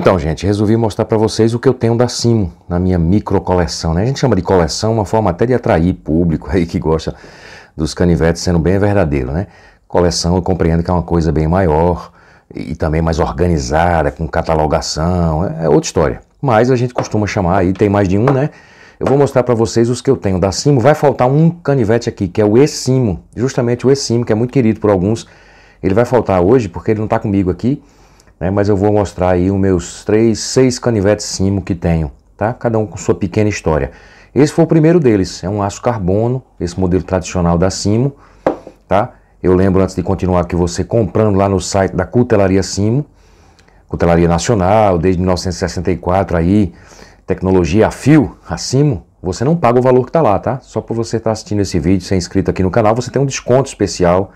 Então, gente, resolvi mostrar para vocês o que eu tenho da Simo na minha micro coleção. Né? A gente chama de coleção uma forma até de atrair público aí que gosta dos canivetes, sendo bem verdadeiro, né? Coleção eu compreendo que é uma coisa bem maior e também mais organizada, com catalogação, é, é outra história. Mas a gente costuma chamar aí, tem mais de um, né? Eu vou mostrar para vocês os que eu tenho da Simo. Vai faltar um canivete aqui, que é o E-Simo. Justamente o E-Simo, que é muito querido por alguns. Ele vai faltar hoje porque ele não está comigo aqui né? Mas eu vou mostrar aí os meus três, seis canivetes simo que tenho, tá? Cada um com sua pequena história. Esse foi o primeiro deles, é um aço carbono, esse modelo tradicional da Simo, tá? Eu lembro antes de continuar que você comprando lá no site da Cutelaria Simo, Cutelaria Nacional, desde 1964 aí, tecnologia a fio, a Simo, você não paga o valor que está lá, tá? Só por você estar tá assistindo esse vídeo, ser inscrito aqui no canal, você tem um desconto especial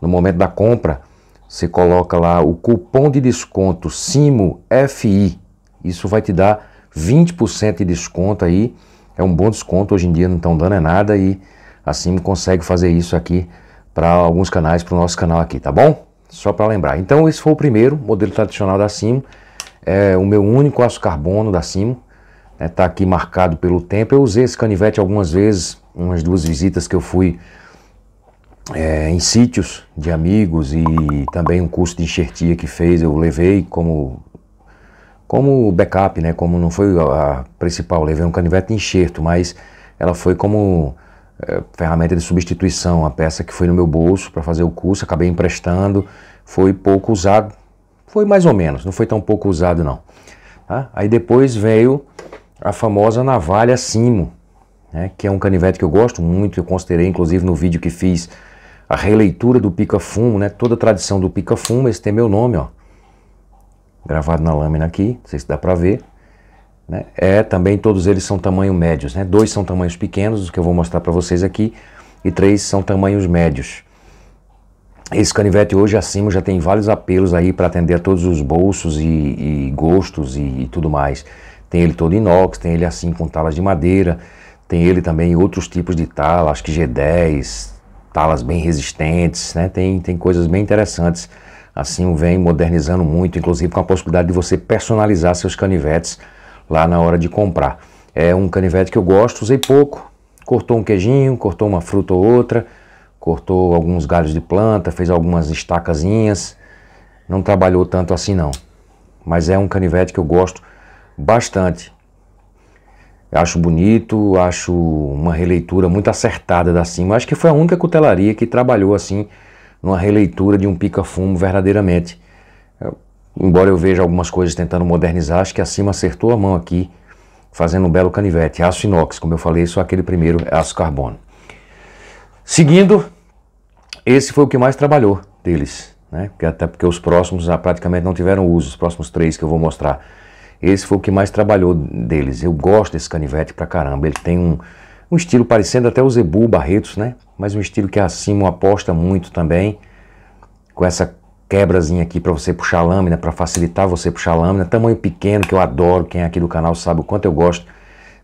no momento da compra você coloca lá o cupom de desconto SIMO FI. Isso vai te dar 20% de desconto aí. É um bom desconto, hoje em dia não estão dando é nada e a SIMO consegue fazer isso aqui para alguns canais, para o nosso canal aqui, tá bom? Só para lembrar. Então esse foi o primeiro modelo tradicional da SIMO. É o meu único aço carbono da SIMO. Está né? é, aqui marcado pelo tempo. Eu usei esse canivete algumas vezes, umas duas visitas que eu fui é, em sítios de amigos e também um curso de enxertia que fez, eu levei como como backup, né? Como não foi a principal, levei um canivete de enxerto, mas ela foi como é, ferramenta de substituição, a peça que foi no meu bolso para fazer o curso, acabei emprestando, foi pouco usado, foi mais ou menos, não foi tão pouco usado não. Tá? Aí depois veio a famosa navalha Simo, né? que é um canivete que eu gosto muito, eu considerei inclusive no vídeo que fiz a releitura do pica-fumo, né? Toda a tradição do pica-fumo, esse tem meu nome, ó. Gravado na lâmina aqui, não sei se dá para ver. Né? É, também todos eles são tamanho médios, né? Dois são tamanhos pequenos, os que eu vou mostrar para vocês aqui, e três são tamanhos médios. Esse canivete hoje acima já tem vários apelos aí para atender a todos os bolsos e, e gostos e, e, tudo mais. Tem ele todo inox, tem ele assim com talas de madeira, tem ele também outros tipos de tala, acho que G10, talas bem resistentes, né? Tem, tem coisas bem interessantes. Assim vem modernizando muito, inclusive com a possibilidade de você personalizar seus canivetes lá na hora de comprar. É um canivete que eu gosto, usei pouco, cortou um queijinho, cortou uma fruta ou outra, cortou alguns galhos de planta, fez algumas estacazinhas, não trabalhou tanto assim não. Mas é um canivete que eu gosto bastante. Acho bonito, acho uma releitura muito acertada da cima. Acho que foi a única cutelaria que trabalhou assim, numa releitura de um pica-fumo verdadeiramente. Eu, embora eu veja algumas coisas tentando modernizar, acho que a cima acertou a mão aqui, fazendo um belo canivete. Aço inox, como eu falei, só aquele primeiro é aço carbono. Seguindo, esse foi o que mais trabalhou deles, né? Até porque os próximos já ah, praticamente não tiveram uso, os próximos três que eu vou mostrar. Esse foi o que mais trabalhou deles. Eu gosto desse canivete pra caramba. Ele tem um, um estilo parecendo até o Zebu Barretos, né? Mas um estilo que a Simo aposta muito também, com essa quebrazinha aqui para você puxar a lâmina, para facilitar você puxar a lâmina. Tamanho pequeno, que eu adoro. Quem é aqui do canal sabe o quanto eu gosto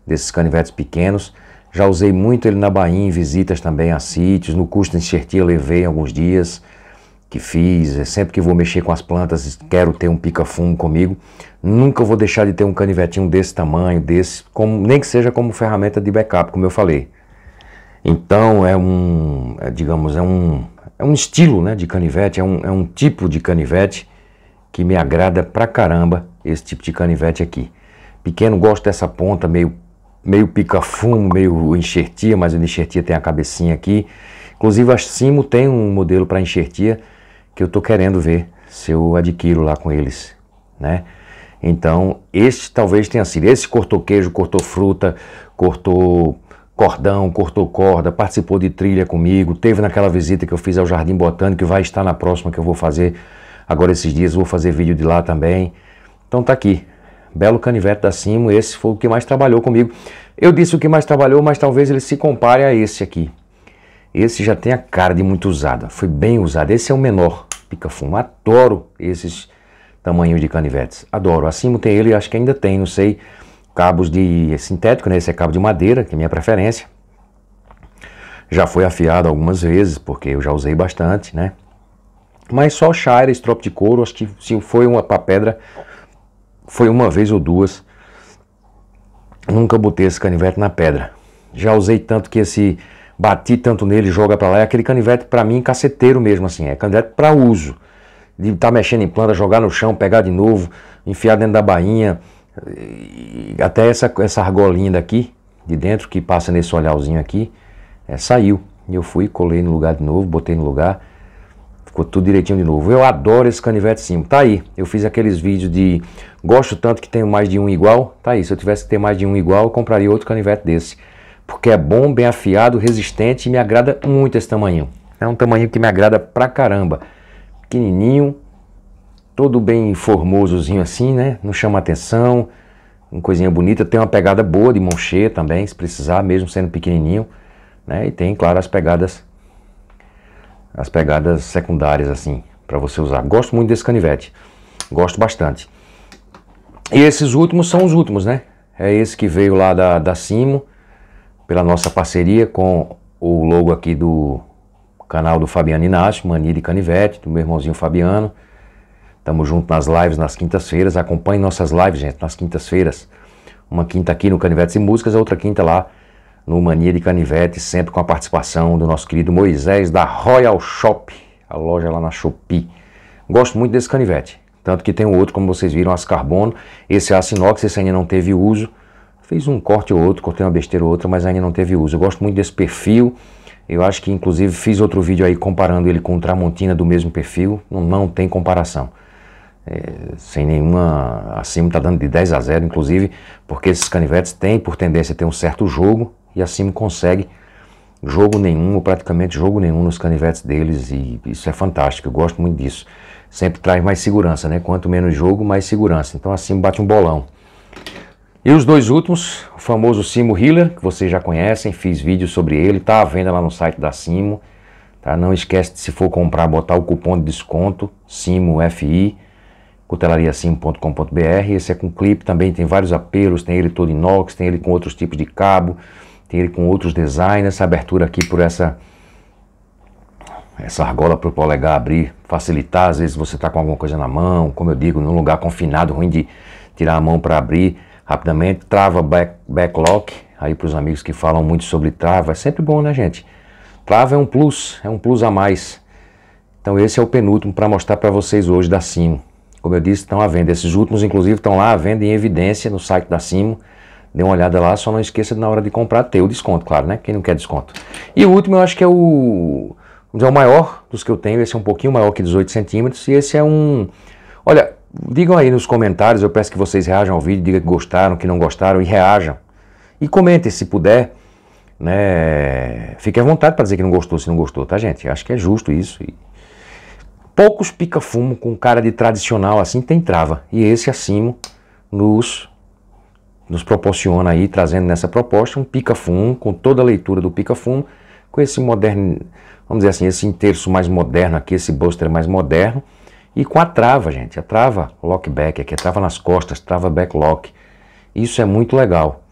desses canivetes pequenos. Já usei muito ele na Bahia, em visitas também a sítios. No custo de enxertia eu levei alguns dias que fiz, é sempre que vou mexer com as plantas, quero ter um pica-fumo comigo. Nunca vou deixar de ter um canivetinho desse tamanho, desse, como, nem que seja como ferramenta de backup, como eu falei. Então é um, é, digamos, é um, é um estilo né, de canivete, é um, é um tipo de canivete que me agrada pra caramba esse tipo de canivete aqui. Pequeno, gosto dessa ponta meio, meio pica-fumo, meio enxertia, mas o enxertia tem a cabecinha aqui. Inclusive acima tem um modelo para enxertia, que eu tô querendo ver se eu adquiro lá com eles, né? Então, este talvez tenha sido. Esse cortou queijo, cortou fruta, cortou cordão, cortou corda, participou de trilha comigo, teve naquela visita que eu fiz ao Jardim Botânico, que vai estar na próxima que eu vou fazer agora esses dias, vou fazer vídeo de lá também. Então tá aqui. Belo canivete da Simo, esse foi o que mais trabalhou comigo. Eu disse o que mais trabalhou, mas talvez ele se compare a esse aqui. Esse já tem a cara de muito usada, foi bem usado. Esse é o menor, pica-fumo. Adoro esses tamanhos de canivetes, adoro. Acima tem ele, acho que ainda tem, não sei, cabos de é sintético, né? Esse é cabo de madeira, que é minha preferência. Já foi afiado algumas vezes, porque eu já usei bastante, né? Mas só Shire, estrope de couro, acho que se foi uma para pedra, foi uma vez ou duas. Nunca botei esse canivete na pedra. Já usei tanto que esse bati tanto nele, joga para lá. É aquele canivete para mim caceteiro mesmo, assim. É canivete para uso. De estar tá mexendo em planta, jogar no chão, pegar de novo, enfiar dentro da bainha. Até essa, essa argolinha daqui, de dentro, que passa nesse olhalzinho aqui, é, saiu. E eu fui, colei no lugar de novo, botei no lugar. Ficou tudo direitinho de novo. Eu adoro esse canivete sim. Tá aí. Eu fiz aqueles vídeos de gosto tanto que tenho mais de um igual. Tá aí. Se eu tivesse que ter mais de um igual, eu compraria outro canivete desse porque é bom, bem afiado, resistente e me agrada muito esse tamanho. É um tamanho que me agrada pra caramba. Pequenininho, todo bem formosozinho assim, né? Não chama atenção, uma coisinha bonita. Tem uma pegada boa de mão cheia também, se precisar, mesmo sendo pequenininho. Né? E tem, claro, as pegadas as pegadas secundárias assim, para você usar. Gosto muito desse canivete. Gosto bastante. E esses últimos são os últimos, né? É esse que veio lá da, da Simo pela nossa parceria com o logo aqui do canal do Fabiano Inácio, Mania de Canivete, do meu irmãozinho Fabiano. Tamo junto nas lives nas quintas-feiras. Acompanhe nossas lives, gente, nas quintas-feiras. Uma quinta aqui no Canivetes e Músicas, a outra quinta lá no Mania de Canivete, sempre com a participação do nosso querido Moisés da Royal Shop, a loja lá na Shopee. Gosto muito desse canivete, tanto que tem o outro, como vocês viram, as carbono. Esse aço inox, esse ainda não teve uso. Fiz um corte ou outro, cortei uma besteira ou outra, mas ainda não teve uso. Eu gosto muito desse perfil. Eu acho que inclusive fiz outro vídeo aí comparando ele com o Tramontina do mesmo perfil. Não, não tem comparação. É, sem nenhuma. Acima está dando de 10 a 0, inclusive, porque esses canivetes têm por tendência a ter um certo jogo e acima consegue jogo nenhum, ou praticamente jogo nenhum nos canivetes deles, e isso é fantástico, eu gosto muito disso. Sempre traz mais segurança, né? Quanto menos jogo, mais segurança. Então assim bate um bolão. E os dois últimos, o famoso Simo Healer, que vocês já conhecem, fiz vídeo sobre ele, está à venda lá no site da Simo. Tá? Não esquece, de, se for comprar, botar o cupom de desconto, Simo FI, Esse é com clipe também, tem vários apelos, tem ele todo inox, tem ele com outros tipos de cabo, tem ele com outros designs. Essa abertura aqui por essa essa argola para o polegar abrir, facilitar, às vezes você está com alguma coisa na mão, como eu digo, num lugar confinado, ruim de tirar a mão para abrir rapidamente, trava back, backlock, aí para os amigos que falam muito sobre trava, é sempre bom, né, gente? Trava é um plus, é um plus a mais. Então esse é o penúltimo para mostrar para vocês hoje da Simo. Como eu disse, estão à venda. Esses últimos, inclusive, estão lá à venda em evidência no site da Simo. Dê uma olhada lá, só não esqueça na hora de comprar ter o desconto, claro, né? Quem não quer desconto. E o último eu acho que é o, dizer, o maior dos que eu tenho. Esse é um pouquinho maior que 18 centímetros e esse é um... Olha, digam aí nos comentários, eu peço que vocês reajam ao vídeo, digam que gostaram, que não gostaram e reajam. E comentem se puder, né? Fique à vontade para dizer que não gostou, se não gostou, tá, gente? Acho que é justo isso. E poucos pica-fumo com cara de tradicional assim tem trava. E esse acimo nos nos proporciona aí, trazendo nessa proposta, um pica-fumo, com toda a leitura do pica-fumo, com esse moderno, vamos dizer assim, esse terço mais moderno aqui, esse buster mais moderno, e com a trava, gente. A trava lockback aqui, a trava nas costas, trava backlock. Isso é muito legal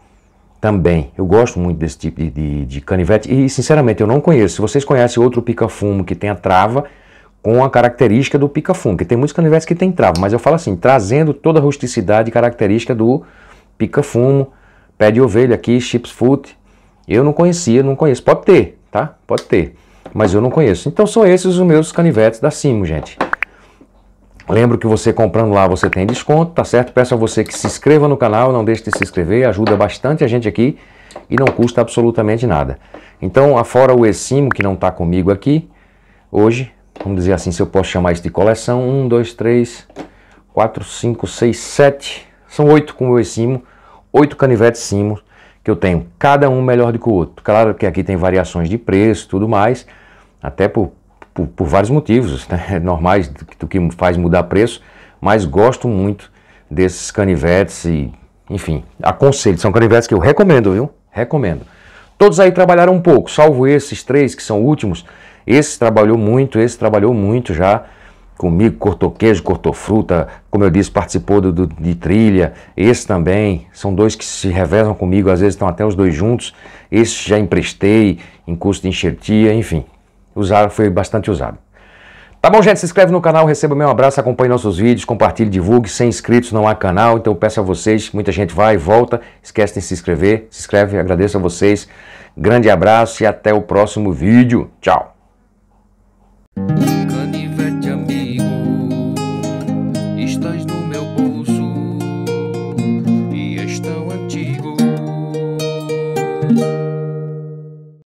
também. Eu gosto muito desse tipo de, de, de canivete e, sinceramente, eu não conheço. Se vocês conhecem outro pica-fumo que tem a trava com a característica do pica-fumo, que tem muitos canivetes que tem trava, mas eu falo assim, trazendo toda a rusticidade característica do pica-fumo, pé de ovelha aqui, chips foot. Eu não conhecia, não conheço. Pode ter, tá? Pode ter. Mas eu não conheço. Então são esses os meus canivetes da Simo, gente. Lembro que você comprando lá você tem desconto, tá certo? Peço a você que se inscreva no canal, não deixe de se inscrever, ajuda bastante a gente aqui e não custa absolutamente nada. Então, afora o Esimo que não está comigo aqui, hoje, vamos dizer assim, se eu posso chamar isso de coleção, 1, 2, 3, 4, 5, 6, 7, são oito com o Esimo, oito canivetes Simo que eu tenho, cada um melhor do que o outro. Claro que aqui tem variações de preço tudo mais, até por por, por vários motivos né, é normais do, do que faz mudar preço, mas gosto muito desses canivetes e, enfim, aconselho. São canivetes que eu recomendo, viu? Recomendo. Todos aí trabalharam um pouco, salvo esses três que são últimos. Esse trabalhou muito, esse trabalhou muito já comigo, cortou queijo, cortou fruta, como eu disse, participou do, do, de trilha, esse também, são dois que se revezam comigo, às vezes estão até os dois juntos, esse já emprestei em custo de enxertia, enfim, usar, foi bastante usado. Tá bom, gente? Se inscreve no canal, receba meu abraço, acompanhe nossos vídeos, compartilhe, divulgue. Sem inscritos não há canal, então peço a vocês, muita gente vai e volta, esquece de se inscrever, se inscreve, agradeço a vocês. Grande abraço e até o próximo vídeo. Tchau!